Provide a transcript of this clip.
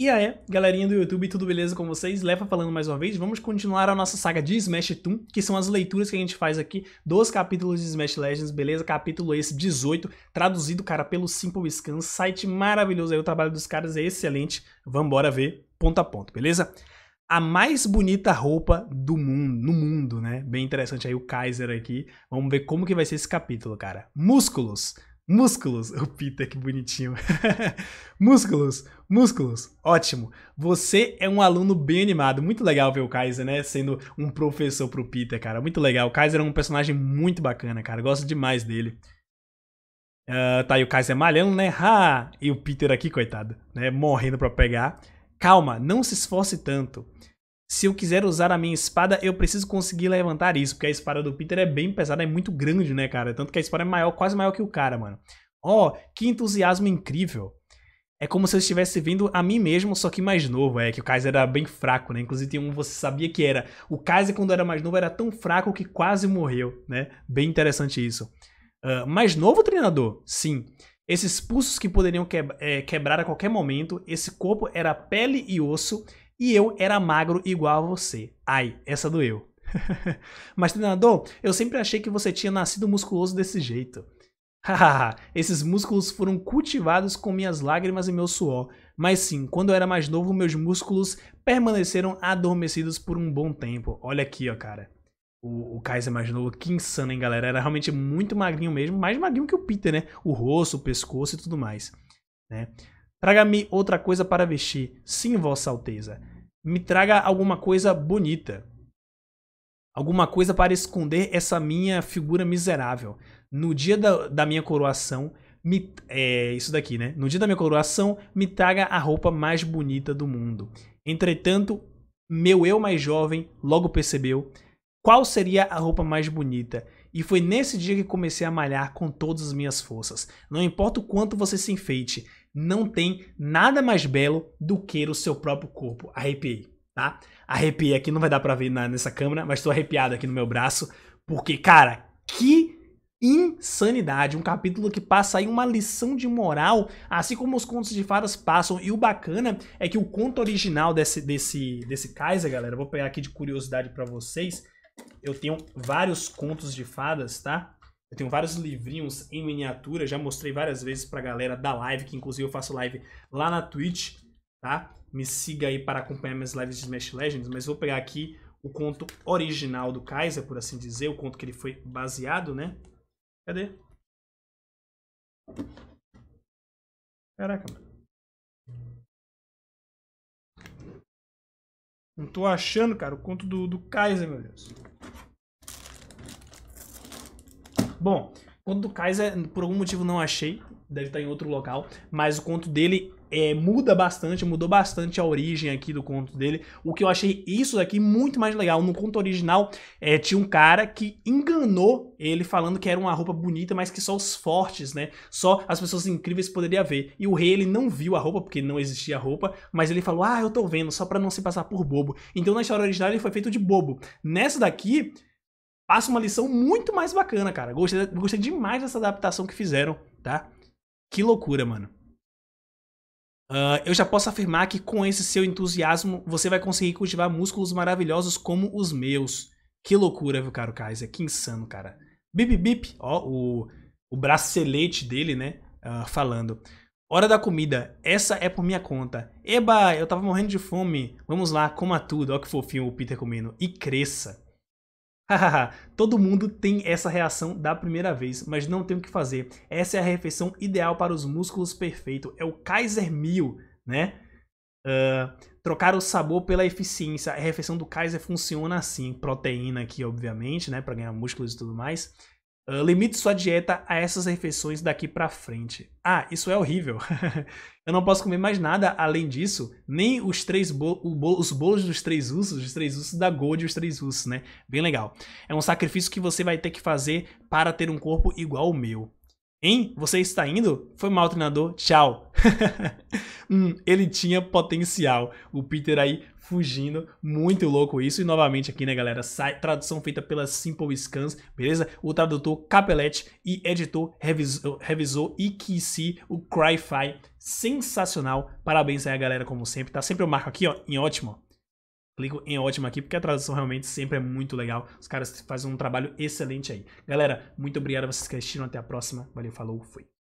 E aí, galerinha do YouTube, tudo beleza com vocês? Leva falando mais uma vez, vamos continuar a nossa saga de Smash Toon, que são as leituras que a gente faz aqui dos capítulos de Smash Legends, beleza? Capítulo esse 18, traduzido, cara, pelo Simple Scan, site maravilhoso aí, o trabalho dos caras é excelente, vambora ver ponto a ponto, beleza? A mais bonita roupa do mundo, no mundo, né? Bem interessante aí o Kaiser aqui, vamos ver como que vai ser esse capítulo, cara. Músculos! Músculos, o Peter, que bonitinho. músculos, músculos, ótimo. Você é um aluno bem animado. Muito legal ver o Kaiser, né? Sendo um professor pro Peter, cara. Muito legal. O Kaiser é um personagem muito bacana, cara. Gosto demais dele. Uh, tá aí o Kaiser malhando, né? Ha! E o Peter aqui, coitado, né? Morrendo pra pegar. Calma, não se esforce tanto. Se eu quiser usar a minha espada, eu preciso conseguir levantar isso, porque a espada do Peter é bem pesada, é muito grande, né, cara? Tanto que a espada é maior, quase maior que o cara, mano. Ó, oh, que entusiasmo incrível. É como se eu estivesse vendo a mim mesmo, só que mais novo. É que o Kaiser era bem fraco, né? Inclusive tem um você sabia que era. O Kaiser, quando era mais novo, era tão fraco que quase morreu, né? Bem interessante isso. Uh, mais novo treinador? Sim. Esses pulsos que poderiam que, é, quebrar a qualquer momento, esse corpo era pele e osso, e eu era magro igual a você. Ai, essa doeu. Mas, treinador, eu sempre achei que você tinha nascido musculoso desse jeito. Hahaha, esses músculos foram cultivados com minhas lágrimas e meu suor. Mas sim, quando eu era mais novo, meus músculos permaneceram adormecidos por um bom tempo. Olha aqui, ó, cara. O, o Kaiser mais novo, que insano, hein, galera? Era realmente muito magrinho mesmo, mais magrinho que o Peter, né? O rosto, o pescoço e tudo mais, né? Traga-me outra coisa para vestir. Sim, Vossa Alteza. Me traga alguma coisa bonita. Alguma coisa para esconder essa minha figura miserável. No dia da, da minha coroação, me, é isso daqui, né? No dia da minha coroação, me traga a roupa mais bonita do mundo. Entretanto, meu eu mais jovem logo percebeu qual seria a roupa mais bonita. E foi nesse dia que comecei a malhar com todas as minhas forças. Não importa o quanto você se enfeite, não tem nada mais belo do que o seu próprio corpo. Arrepiei, tá? Arrepiei aqui, não vai dar pra ver na, nessa câmera, mas tô arrepiado aqui no meu braço, porque, cara, que insanidade, um capítulo que passa aí uma lição de moral, assim como os contos de fadas passam, e o bacana é que o conto original desse, desse, desse Kaiser, galera, vou pegar aqui de curiosidade para vocês, eu tenho vários contos de fadas, tá? Eu tenho vários livrinhos em miniatura, já mostrei várias vezes pra galera da live, que inclusive eu faço live lá na Twitch, tá? Me siga aí para acompanhar minhas lives de Smash Legends, mas vou pegar aqui o conto original do Kaiser, por assim dizer, o conto que ele foi baseado, né? Cadê? Caraca, mano. Não tô achando, cara, o conto do, do Kaiser, meu Deus. Bom, o conto do Kaiser, por algum motivo não achei, deve estar tá em outro local, mas o conto dele é, muda bastante, mudou bastante a origem aqui do conto dele. O que eu achei isso daqui muito mais legal. No conto original é, tinha um cara que enganou ele falando que era uma roupa bonita, mas que só os fortes, né? Só as pessoas incríveis poderiam ver. E o rei ele não viu a roupa, porque não existia roupa, mas ele falou: Ah, eu tô vendo, só pra não se passar por bobo. Então na história original ele foi feito de bobo. Nessa daqui, passa uma lição muito mais bacana, cara. Gostei, gostei demais dessa adaptação que fizeram, tá? Que loucura, mano. Uh, eu já posso afirmar que com esse seu entusiasmo você vai conseguir cultivar músculos maravilhosos como os meus. Que loucura, viu, caro Kaiser? Que insano, cara. Bip, bip. Ó, o, o bracelete dele, né? Uh, falando. Hora da comida. Essa é por minha conta. Eba, eu tava morrendo de fome. Vamos lá, coma tudo. Ó que fofinho o Peter comendo. E cresça. Todo mundo tem essa reação da primeira vez, mas não tem o que fazer. Essa é a refeição ideal para os músculos perfeito. É o Kaiser Meal, né? Uh, trocar o sabor pela eficiência. A refeição do Kaiser funciona assim. Proteína aqui, obviamente, né? Para ganhar músculos e tudo mais. Ah, limite sua dieta a essas refeições daqui para frente. Ah, isso é horrível. eu não posso comer mais nada além disso, nem os três bol bol os bolos dos três ursos, os três ursos da Gold e os três ursos, né? Bem legal. É um sacrifício que você vai ter que fazer para ter um corpo igual ao meu. Hein? Você está indo? Foi mal, treinador. Tchau. hum, ele tinha potencial. O Peter aí fugindo, muito louco isso. E novamente aqui, né, galera, sai, tradução feita pela Simple Scans, beleza? O tradutor Capelete e editor revisor, e Ikisi, o Cry-Fi sensacional. Parabéns aí, galera, como sempre. Tá sempre eu marco aqui, ó, em ótimo, Clico em ótimo aqui, porque a tradução realmente sempre é muito legal. Os caras fazem um trabalho excelente aí. Galera, muito obrigado a vocês que assistiram. Até a próxima. Valeu, falou, fui.